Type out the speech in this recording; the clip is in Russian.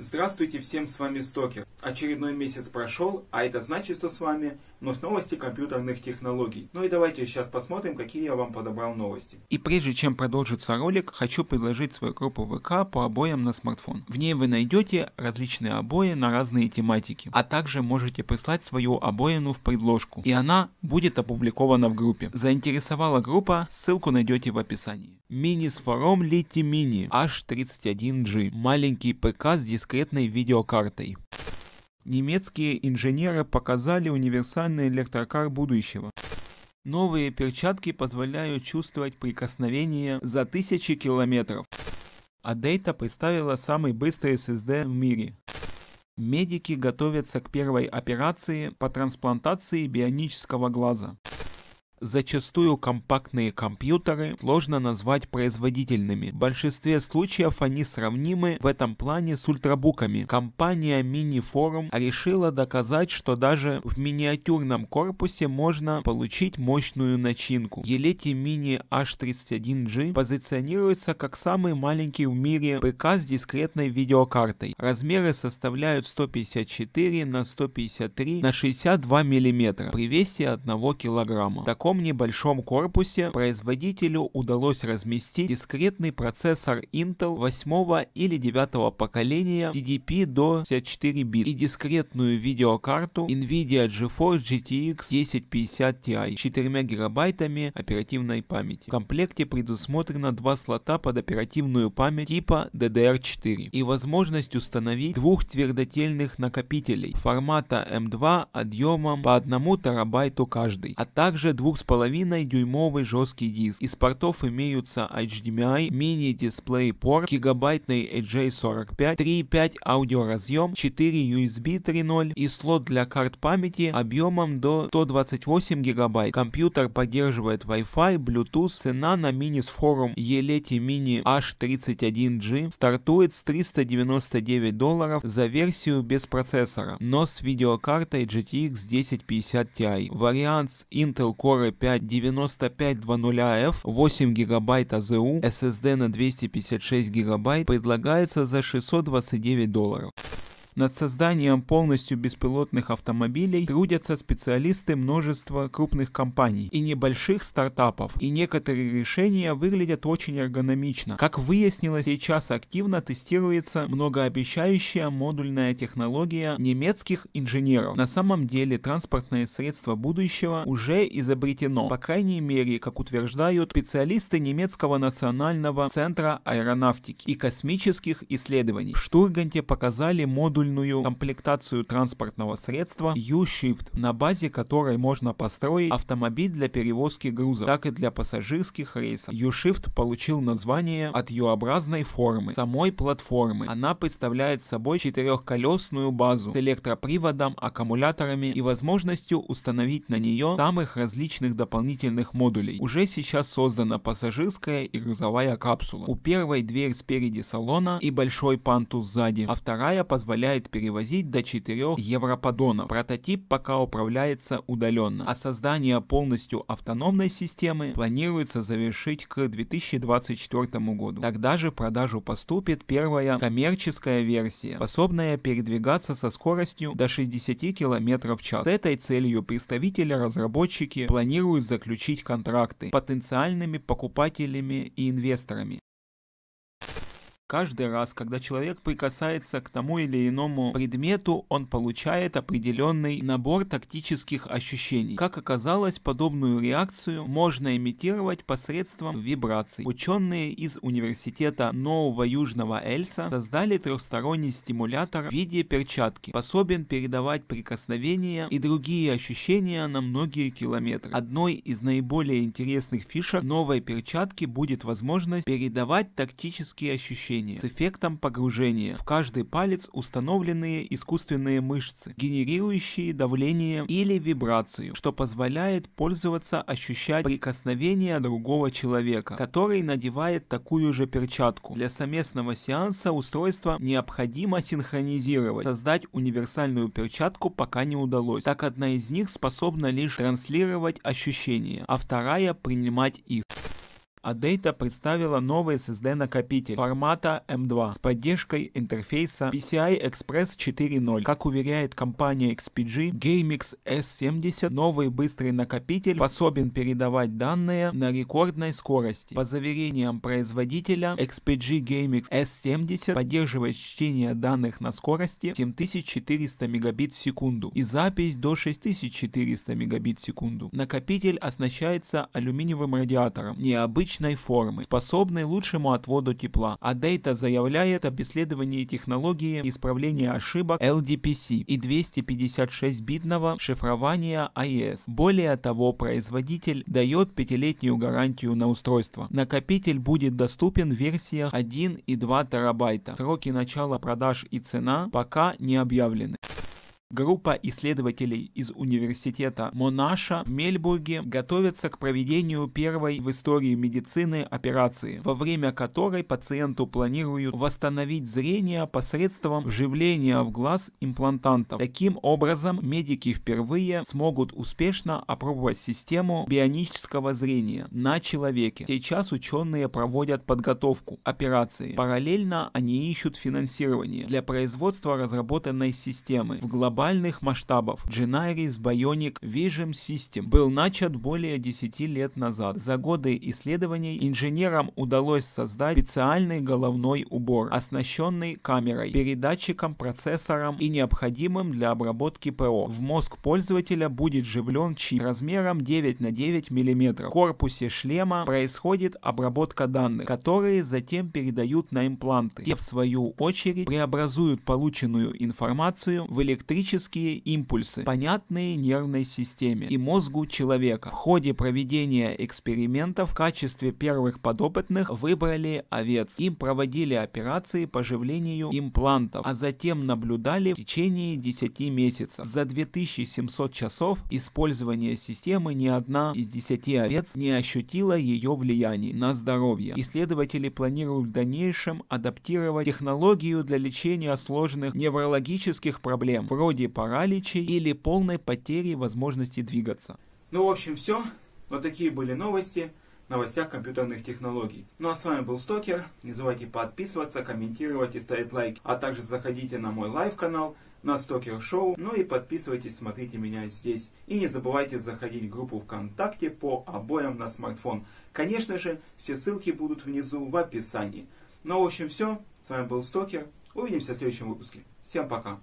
Здравствуйте всем, с вами Стокер. Очередной месяц прошел, а это значит, что с вами вновь новости компьютерных технологий. Ну и давайте сейчас посмотрим, какие я вам подобрал новости. И прежде чем продолжится ролик, хочу предложить свою группу ВК по обоям на смартфон. В ней вы найдете различные обои на разные тематики, а также можете прислать свою обоину в предложку, и она будет опубликована в группе. Заинтересовала группа, ссылку найдете в описании. Мини с фором Liti Mini H31G. Маленький ПК с дискретной видеокартой. Немецкие инженеры показали универсальный электрокар будущего. Новые перчатки позволяют чувствовать прикосновение за тысячи километров. А Дейта представила самый быстрый SSD в мире. Медики готовятся к первой операции по трансплантации бионического глаза. Зачастую компактные компьютеры сложно назвать производительными. В большинстве случаев они сравнимы в этом плане с ультрабуками. Компания MiniForum решила доказать, что даже в миниатюрном корпусе можно получить мощную начинку. Елети Mini H31G позиционируется как самый маленький в мире ПК с дискретной видеокартой. Размеры составляют 154 на 153 на 62 мм при весе 1 килограмма. Такой таком небольшом корпусе производителю удалось разместить дискретный процессор Intel 8 или 9 поколения TDP до 64 бит и дискретную видеокарту NVIDIA GeForce GTX 1050 Ti с 4 гигабайтами оперативной памяти. В комплекте предусмотрено два слота под оперативную память типа DDR4 и возможность установить двух твердотельных накопителей формата M2 объемом по 1 терабайту каждый, а также двух 2,5 дюймовый жесткий диск. Из портов имеются HDMI, Mini Display Port, гигабайтный AJ45, 3.5 аудиоразъем, 4 USB 3.0 и слот для карт памяти объемом до 128 гигабайт. Компьютер поддерживает Wi-Fi, Bluetooth, цена на мини-форум Елети Mini H31G стартует с 399 долларов за версию без процессора, но с видеокартой GTX 1050 Ti. Вариант с Intel Core 459520F, 8 гигабайт АЗУ, SSD на 256 гигабайт предлагается за 629 долларов. Над созданием полностью беспилотных автомобилей трудятся специалисты множества крупных компаний и небольших стартапов, и некоторые решения выглядят очень эргономично. Как выяснилось, сейчас активно тестируется многообещающая модульная технология немецких инженеров. На самом деле транспортное средство будущего уже изобретено, по крайней мере, как утверждают специалисты немецкого национального центра аэронавтики и космических исследований. В Штурганте показали модуль модульную комплектацию транспортного средства U-Shift, на базе которой можно построить автомобиль для перевозки грузов, так и для пассажирских рейсов. U-Shift получил название от U-образной формы самой платформы. Она представляет собой четырехколесную базу с электроприводом, аккумуляторами и возможностью установить на нее самых различных дополнительных модулей. Уже сейчас создана пассажирская и грузовая капсула. У первой дверь спереди салона и большой пантус сзади, а вторая позволяет позволяет перевозить до 4 европодонов. Прототип пока управляется удаленно, а создание полностью автономной системы планируется завершить к 2024 году. Тогда же в продажу поступит первая коммерческая версия, способная передвигаться со скоростью до 60 км в час. С этой целью представители разработчики планируют заключить контракты потенциальными покупателями и инвесторами. Каждый раз, когда человек прикасается к тому или иному предмету, он получает определенный набор тактических ощущений. Как оказалось, подобную реакцию можно имитировать посредством вибраций. Ученые из университета Нового Южного Эльса создали трехсторонний стимулятор в виде перчатки, способен передавать прикосновения и другие ощущения на многие километры. Одной из наиболее интересных фишек новой перчатки будет возможность передавать тактические ощущения давления с эффектом погружения. В каждый палец установленные искусственные мышцы, генерирующие давление или вибрацию, что позволяет пользоваться ощущать прикосновение другого человека, который надевает такую же перчатку. Для совместного сеанса устройство необходимо синхронизировать. Создать универсальную перчатку пока не удалось, так одна из них способна лишь транслировать ощущения, а вторая принимать их. ADATA а представила новый SSD-накопитель формата M2 с поддержкой интерфейса PCI Express 4.0. Как уверяет компания XPG, GameX S70 новый быстрый накопитель способен передавать данные на рекордной скорости. По заверениям производителя, XPG GameX S70 поддерживает чтение данных на скорости 7400 мегабит в секунду и запись до 6400 мегабит в секунду. Накопитель оснащается алюминиевым радиатором, необычным эластичной формы, способной лучшему отводу тепла. А Дейта заявляет об исследовании технологии исправления ошибок LDPC и 256-битного шифрования AES. А Более того, производитель дает пятилетнюю гарантию на устройство. Накопитель будет доступен в версиях 1 и 2 терабайта. Сроки начала продаж и цена пока не объявлены. Группа исследователей из университета Монаша в Мельбурге готовится к проведению первой в истории медицины операции, во время которой пациенту планируют восстановить зрение посредством вживления в глаз имплантантов. Таким образом, медики впервые смогут успешно опробовать систему бионического зрения на человеке. Сейчас ученые проводят подготовку операции. Параллельно они ищут финансирование для производства разработанной системы в глобальном глобальных масштабов Genaris Bionic Vision System был начат более 10 лет назад. За годы исследований инженерам удалось создать специальный головной убор, оснащенный камерой, передатчиком, процессором и необходимым для обработки ПО. В мозг пользователя будет живлен чип размером 9 на 9 мм. В корпусе шлема происходит обработка данных, которые затем передают на импланты. Те, в свою очередь, преобразуют полученную информацию в электрическую электрические импульсы, понятные нервной системе и мозгу человека. В ходе проведения экспериментов в качестве первых подопытных выбрали овец. Им проводили операции по живлению имплантов, а затем наблюдали в течение 10 месяцев. За 2700 часов использования системы ни одна из 10 овец не ощутила ее влияний на здоровье. Исследователи планируют в дальнейшем адаптировать технологию для лечения сложных неврологических проблем, вроде вроде параличи или полной потери возможности двигаться. Ну, в общем, все. Вот такие были новости в новостях компьютерных технологий. Ну а с вами был Стокер. Не забывайте подписываться, комментировать и ставить лайк. А также заходите на мой лайв-канал, на Стокер Шоу. Ну и подписывайтесь, смотрите меня здесь. И не забывайте заходить в группу ВКонтакте по обоям на смартфон. Конечно же, все ссылки будут внизу в описании. Ну, в общем, все. С вами был Стокер. Увидимся в следующем выпуске. Всем пока.